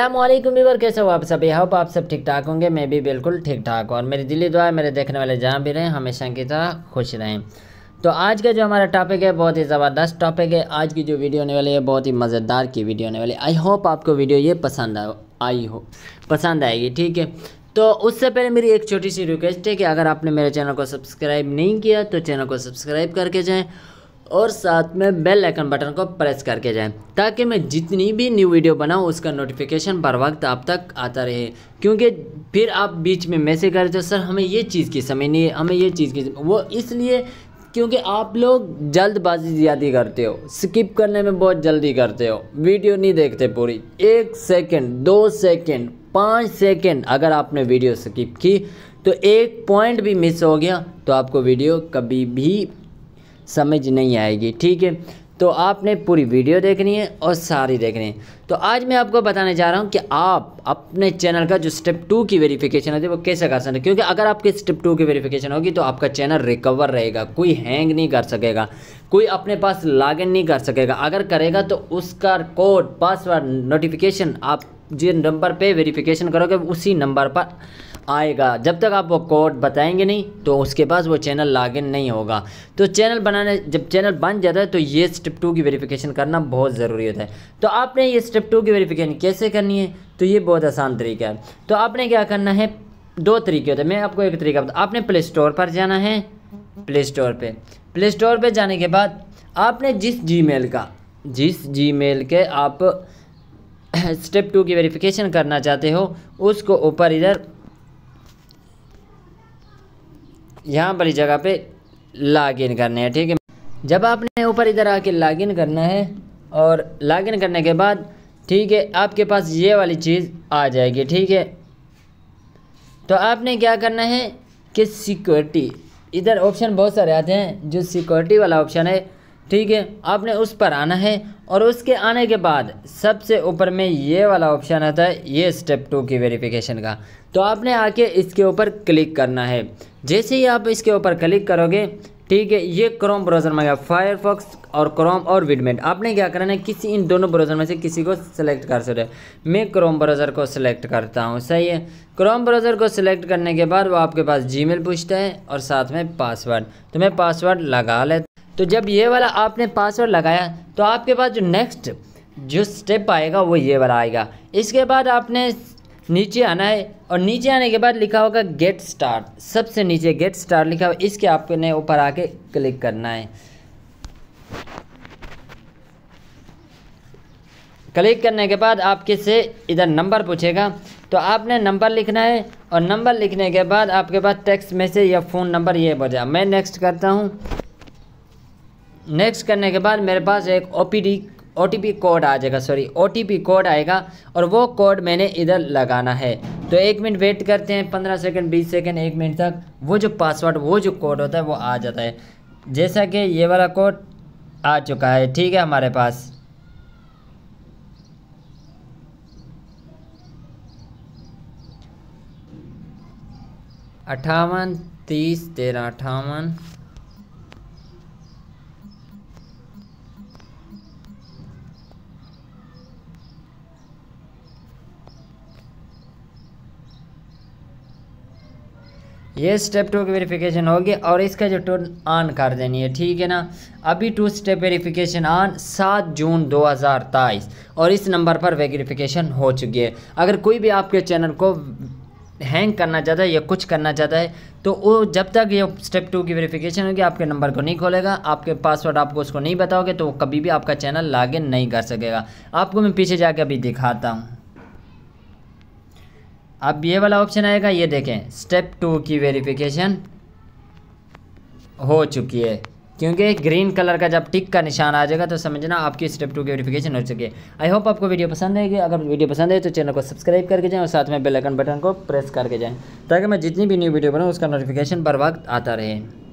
अल्लाम वीवर कैसे हो आप सभी हो आप सब ठीक ठाक होंगे मैं भी बिल्कुल ठीक ठाक हूँ और मेरी दिली दुआ है मेरे देखने वाले जहाँ भी रहें हमेशा की तरह खुश रहें तो आज का जो हमारा टॉपिक है बहुत ही ज़बरदस्त टॉपिक है आज की जो वीडियो होने वाली है बहुत ही मज़ेदार की वीडियो होने वाली आई होप आपको वीडियो ये पसंद आई हो पसंद आएगी ठीक है तो उससे पहले मेरी एक छोटी सी रिक्वेस्ट है कि अगर आपने मेरे चैनल को सब्सक्राइब नहीं किया तो चैनल को सब्सक्राइब करके जाएँ और साथ में बेल आइकन बटन को प्रेस करके जाएं ताकि मैं जितनी भी न्यू वीडियो बनाऊँ उसका नोटिफिकेशन बर वक्त आप तक आता रहे क्योंकि फिर आप बीच में मैसेज करें तो सर हमें ये चीज़ की समझ नहीं है हमें ये चीज़ की वो इसलिए क्योंकि आप लोग जल्दबाजी ज़्यादा करते हो स्किप करने में बहुत जल्दी करते हो वीडियो नहीं देखते पूरी एक सेकेंड दो सेकेंड पाँच सेकेंड अगर आपने वीडियो स्किप की तो एक पॉइंट भी मिस हो गया तो आपको वीडियो कभी भी समझ नहीं आएगी ठीक है तो आपने पूरी वीडियो देखनी है और सारी देखनी है तो आज मैं आपको बताने जा रहा हूँ कि आप अपने चैनल का जो स्टेप टू की वेरिफिकेशन होती है वो कैसे कर सकते हैं क्योंकि अगर आपके स्टेप टू की वेरिफिकेशन होगी तो आपका चैनल रिकवर रहेगा कोई हैंग नहीं कर सकेगा कोई अपने पास इन नहीं कर सकेगा अगर करेगा तो उसका कोड पासवर्ड नोटिफिकेशन आप जिन नंबर पर वेरीफिकेशन करोगे उसी नंबर पर आएगा जब तक आप वो कोड बताएंगे नहीं तो उसके पास वो चैनल लॉगिन नहीं होगा तो चैनल बनाने जब चैनल बन जाता है तो ये स्टेप टू की वेरिफिकेशन करना बहुत ज़रूरी होता है तो आपने ये स्टेप टू की वेरिफिकेशन कैसे करनी है तो ये बहुत आसान तरीका है तो आपने क्या करना है दो तरीके होते हैं मैं आपको एक तरीका बता आपने प्ले स्टोर पर जाना है प्ले स्टोर पर प्ले स्टोर पर जाने के बाद आपने जिस मेल का जिस मेल के आप स्टेप टू की वेरिफिकेशन करना चाहते हो उसको ऊपर इधर यहाँ पर इस जगह पे लॉगिन करना है ठीक है जब आपने ऊपर इधर आके लॉगिन करना है और लॉगिन करने के बाद ठीक है आपके पास ये वाली चीज़ आ जाएगी ठीक है तो आपने क्या करना है कि सिक्योरिटी इधर ऑप्शन बहुत सारे आते हैं जो सिक्योरिटी वाला ऑप्शन है ठीक है आपने उस पर आना है और उसके आने के बाद सबसे ऊपर में ये वाला ऑप्शन आता है ये स्टेप टू की वेरिफिकेशन का तो आपने आके इसके ऊपर क्लिक करना है जैसे ही आप इसके ऊपर क्लिक करोगे ठीक है ये क्रोम ब्राउज़र में गया फायरफॉक्स और क्रोम और विडमेट आपने क्या करना है किसी इन दोनों ब्राउज़र में से किसी को सिलेक्ट कर सकते मैं क्रोम ब्राउज़र को सिलेक्ट करता हूँ सही है क्रोम ब्राउज़र को सिलेक्ट करने के बाद वो आपके पास जीमेल पूछता है और साथ में पासवर्ड तो मैं पासवर्ड लगा लेता तो जब ये वाला आपने पासवर्ड लगाया तो आपके पास जो नेक्स्ट जो स्टेप आएगा वो ये वाला आएगा इसके बाद आपने नीचे आना है और नीचे आने के बाद लिखा होगा गेट स्टार सबसे नीचे गेट स्टार लिखा होगा इसके आपने ऊपर आके क्लिक करना है क्लिक करने के बाद आपके से इधर नंबर पूछेगा तो आपने नंबर लिखना है और नंबर लिखने के बाद आपके पास टेक्स्ट मैसेज या फ़ोन नंबर ये बजा मैं नेक्स्ट करता हूँ नेक्स्ट करने के बाद मेरे पास एक ओ ओ कोड आ जाएगा सॉरी ओ कोड आएगा और वो कोड मैंने इधर लगाना है तो एक मिनट वेट करते हैं पंद्रह सेकेंड बीस सेकेंड एक मिनट तक वो जो पासवर्ड वो जो कोड होता है वो आ जाता है जैसा कि ये वाला कोड आ चुका है ठीक है हमारे पास अट्ठावन तीस तेरह अट्ठावन ये स्टेप टू की वेरिफिकेशन होगी और इसका जो टू ऑन कर देनी है ठीक है ना अभी टू स्टेप वेरिफिकेशन ऑन सात जून दो हज़ार तेईस और इस नंबर पर वेरिफिकेशन हो चुकी है अगर कोई भी आपके चैनल को हैंग करना चाहता है या कुछ करना चाहता है तो वो जब तक ये स्टेप टू की वेरिफिकेशन होगी आपके नंबर को नहीं खोलेगा आपके पासवर्ड आपको उसको नहीं बताओगे तो वो कभी भी आपका चैनल लॉगिन नहीं कर सकेगा आपको मैं पीछे जाके अभी दिखाता हूँ अब ये वाला ऑप्शन आएगा ये देखें स्टेप टू की वेरिफिकेशन हो चुकी है क्योंकि ग्रीन कलर का जब टिक का निशान आ जाएगा तो समझना आपकी स्टेप टू की वेरिफिकेशन हो चुकी है आई होप आपको वीडियो पसंद आएगी अगर वीडियो पसंद है तो चैनल को सब्सक्राइब करके जाएं और साथ में बेल आइकन बटन को प्रेस करके जाएं ताकि मैं जितनी भी न्यू वीडियो बनाऊँ उसका नोटिफिकेशन बर वक्त आता रहे